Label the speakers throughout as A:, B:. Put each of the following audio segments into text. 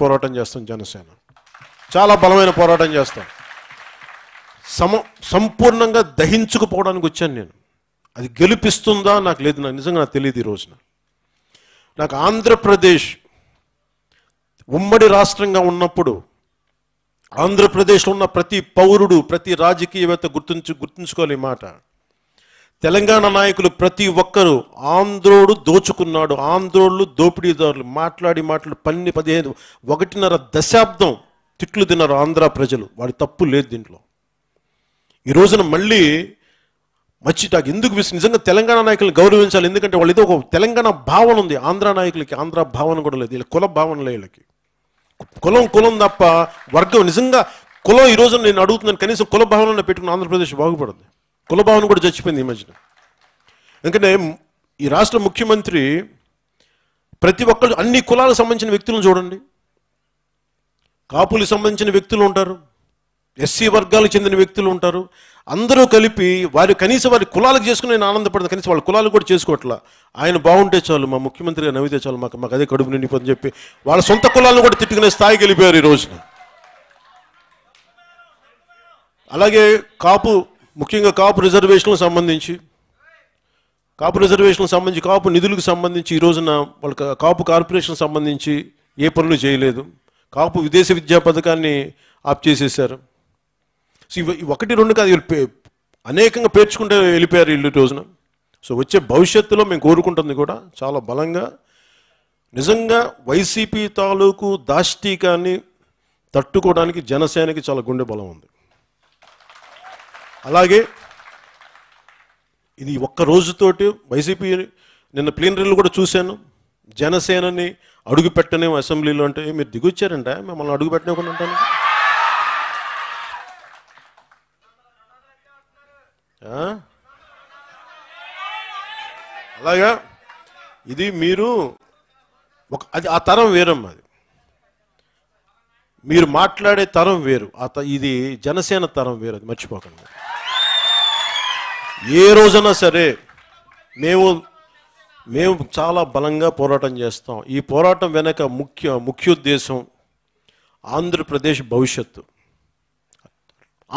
A: పోరాటం చేస్తాం జనసేన చాలా బలమైన పోరాటం చేస్తాం సమ సంపూర్ణంగా దహించుకుపోవడానికి వచ్చాను నేను అది గెలిపిస్తుందా నాకు లేదు నాకు నిజంగా నాకు తెలియదు ఈ రోజున నాకు ఆంధ్రప్రదేశ్ ఉమ్మడి రాష్ట్రంగా ఉన్నప్పుడు ఆంధ్రప్రదేశ్లో ఉన్న ప్రతి పౌరుడు ప్రతి రాజకీయవేత్త గుర్తుంచు గుర్తుంచుకోవాలి మాట తెలంగాణ నాయకులు ప్రతి ఒక్కరూ ఆంధ్రోడు దోచుకున్నాడు ఆంధ్రోళ్ళు దోపిడీదారులు మాట్లాడి మాట్లాడు పన్ని పదిహేను ఒకటిన్నర దశాబ్దం తిట్లు తిన్నారు ఆంధ్ర ప్రజలు వాడి తప్పు లేదు దీంట్లో ఈ రోజున మళ్ళీ మచ్చి నాకు ఎందుకు నిజంగా తెలంగాణ నాయకులను గౌరవించాలి ఎందుకంటే వాళ్ళు ఏదో ఒక తెలంగాణ భావన ఉంది ఆంధ్ర నాయకులకి ఆంధ్ర భావన కూడా లేదు వీళ్ళ కుల భావన వీళ్ళకి కులం కులం తప్ప వర్గం నిజంగా కులం ఈ రోజున నేను అడుగుతున్నాను కనీసం కుల భావన పెట్టుకున్న ఆంధ్రప్రదేశ్ బాగుపడుతుంది కులభావన కూడా చచ్చిపోయింది ఈ మధ్యన ఎందుకంటే ఈ రాష్ట్ర ముఖ్యమంత్రి ప్రతి ఒక్కరు అన్ని కులాలకు సంబంధించిన వ్యక్తులను చూడండి కాపులకు సంబంధించిన వ్యక్తులు ఉంటారు ఎస్సీ వర్గాలకు చెందిన వ్యక్తులు ఉంటారు అందరూ కలిపి వారు కనీసం వారి కులాలకు చేసుకుని నేను ఆనందపడతాను కనీసం వాళ్ళ కులాలు కూడా చేసుకోవట్లా ఆయన బాగుంటే చాలు మా ముఖ్యమంత్రిగా నవ్వితే చాలు మాకు మాకు అదే కడుపు నిండిపోతుందని చెప్పి వాళ్ళ సొంత కులాలను కూడా తిట్టుకునే స్థాయికి వెళ్ళిపోయారు ఈ రోజున అలాగే కాపు ముఖ్యంగా కాపు రిజర్వేషన్లకు సంబంధించి కాపు రిజర్వేషన్లకు సంబంధించి కాపు నిధులకు సంబంధించి ఈ రోజున వాళ్ళ కాపు కార్పొరేషన్ సంబంధించి ఏ పనులు చేయలేదు కాపు విదేశ విద్యా పథకాన్ని ఆప్ చేసేసారు సో ఒకటి రెండు కాదు వీళ్ళు అనేకంగా పేర్చుకుంటే వెళ్ళిపోయారు వీళ్ళు రోజున సో వచ్చే భవిష్యత్తులో మేము కోరుకుంటుంది కూడా చాలా బలంగా నిజంగా వైసీపీ తాలూకు దాష్టీకాన్ని తట్టుకోవడానికి జనసేనకి చాలా గుండె బలం ఉంది అలాగే ఇది ఒక్క రోజుతోటి వైసీపీ నిన్న ప్లీనరీలు కూడా చూశాను జనసేనని అడుగు పెట్టనే అసెంబ్లీలో అంటే మీరు దిగొచ్చారంట మిమ్మల్ని అడుగు పెట్టనివ్వకుండా ఉంటాను అలాగా ఇది మీరు ఒక అది ఆ తరం వేరమ్మ అది మీరు మాట్లాడే తరం వేరు ఆ ఇది జనసేన తరం వేరు అది మర్చిపోకండి ఏ రోజైనా సరే మేము మేము చాలా బలంగా పోరాటం చేస్తాం ఈ పోరాటం వెనక ముఖ్య ముఖ్యోద్దేశం ఆంధ్రప్రదేశ్ భవిష్యత్తు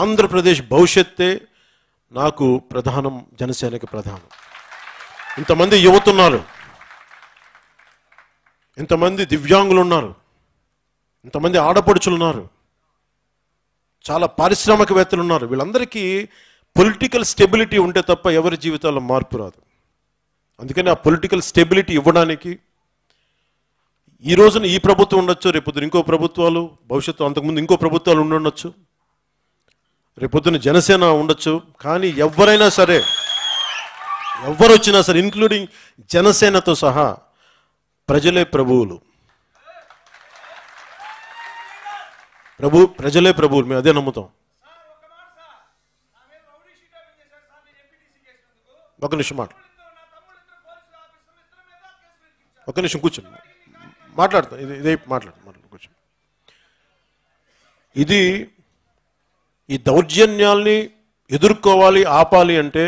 A: ఆంధ్రప్రదేశ్ భవిష్యత్తే నాకు ప్రధానం జనసేనకి ప్రధానం ఇంతమంది యువతున్నారు ఇంతమంది దివ్యాంగులు ఉన్నారు ఇంతమంది ఆడపడుచులు ఉన్నారు చాలా పారిశ్రామికవేత్తలు ఉన్నారు వీళ్ళందరికీ పొలిటికల్ స్టెబిలిటీ ఉంటే తప్ప ఎవరి జీవితాల్లో మార్పు రాదు అందుకని ఆ పొలిటికల్ స్టెబిలిటీ ఇవ్వడానికి ఈ రోజున ఈ ప్రభుత్వం ఉండొచ్చు రేపొద్దున ఇంకో ప్రభుత్వాలు భవిష్యత్తు అంతకుముందు ఇంకో ప్రభుత్వాలు ఉండొచ్చు రేపొద్దున జనసేన ఉండొచ్చు కానీ ఎవరైనా సరే ఎవరు వచ్చినా సరే ఇంక్లూడింగ్ జనసేనతో సహా ప్రజలే ప్రభువులు ప్రభు ప్రజలే ప్రభువులు మేము అదే నమ్ముతాం ఒక నిమిషం మాట ఒక నిమిషం కూర్చోండి మాట్లాడతాను ఇది ఇదే మాట్లాడు మాట్లాడు కూర్చోండి ఇది ఈ దౌర్జన్యాల్ని ఎదుర్కోవాలి ఆపాలి అంటే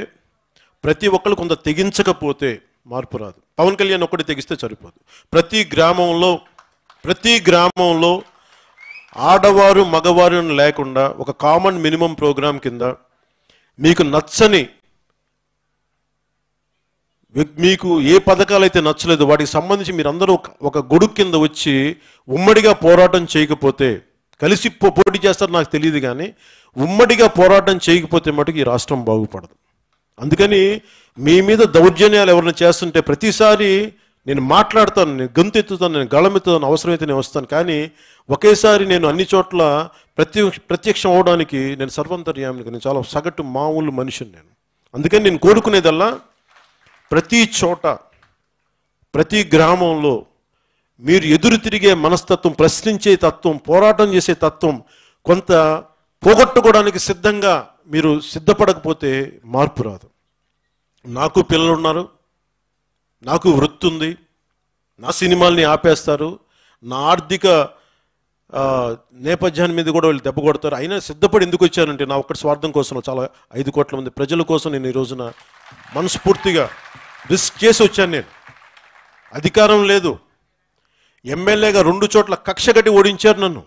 A: ప్రతి ఒక్కరు కొంత తెగించకపోతే మార్పు రాదు పవన్ కళ్యాణ్ ఒక్కటి తెగిస్తే సరిపోదు ప్రతి గ్రామంలో ప్రతి గ్రామంలో ఆడవారు మగవారు లేకుండా ఒక కామన్ మినిమం ప్రోగ్రాం కింద మీకు నచ్చని మీకు ఏ పథకాలు అయితే నచ్చలేదు వాటికి సంబంధించి మీరందరూ ఒక గొడుగు కింద వచ్చి ఉమ్మడిగా పోరాటం చేయకపోతే కలిసి పోటీ చేస్తారు నాకు తెలియదు కానీ ఉమ్మడిగా పోరాటం చేయకపోతే మటుకు ఈ రాష్ట్రం బాగుపడదు అందుకని మీ మీద దౌర్జన్యాలు ఎవరిని చేస్తుంటే ప్రతిసారి నేను మాట్లాడతాను నేను గొంతు నేను గళమెత్తుతాను అవసరమైతే నేను వస్తాను కానీ ఒకేసారి నేను అన్ని చోట్ల ప్రత్యక్ష ప్రత్యక్షం అవడానికి నేను సర్వంతర్యామిని నేను చాలా సగటు మామూలు మనిషిని నేను అందుకని నేను కోరుకునేదల్లా ప్రతి చోట ప్రతి గ్రామంలో మీరు ఎదురు తిరిగే మనస్తత్వం ప్రశ్నించే తత్వం పోరాటం చేసే తత్వం కొంత పోగొట్టుకోవడానికి సిద్ధంగా మీరు సిద్ధపడకపోతే మార్పు రాదు నాకు పిల్లలు ఉన్నారు నాకు వృత్తి ఉంది నా సినిమాల్ని ఆపేస్తారు నా ఆర్థిక నేపథ్యాన్ని మీద కూడా వీళ్ళు దెబ్బ కొడతారు అయినా సిద్ధపడి ఎందుకు వచ్చానంటే నా ఒక్కటి స్వార్థం కోసం చాలా ఐదు కోట్ల మంది ప్రజల కోసం నేను ఈ రోజున మనస్ఫూర్తిగా రిస్క్ చేసి వచ్చాను నేను అధికారం లేదు ఎమ్మెల్యేగా రెండు చోట్ల కక్ష కట్టి ఓడించారు నన్ను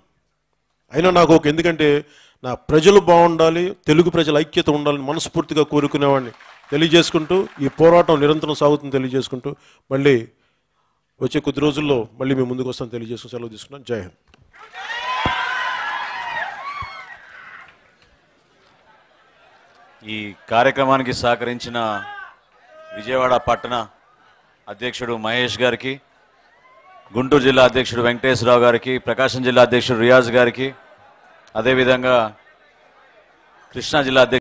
A: అయినా నాకు ఒక ఎందుకంటే నా ప్రజలు బాగుండాలి తెలుగు ప్రజల ఐక్యత ఉండాలని మనస్ఫూర్తిగా కోరుకునేవాడిని తెలియజేసుకుంటూ ఈ పోరాటం నిరంతరం సాగుతుంది తెలియజేసుకుంటూ మళ్ళీ వచ్చే కొద్ది రోజుల్లో మళ్ళీ మేము ముందుకు వస్తాం తెలియజేసుకుని సెలవు తీసుకున్నాం జై హింద్ ఈ కార్యక్రమానికి సహకరించిన విజయవాడ పట్టణ అధ్యక్షుడు మహేష్ గారికి గుంటూరు జిల్లా అధ్యక్షుడు వెంకటేశ్వరరావు గారికి ప్రకాశం జిల్లా అధ్యక్షుడు రియాజ్ గారికి అదేవిధంగా కృష్ణా జిల్లా అధ్యక్ష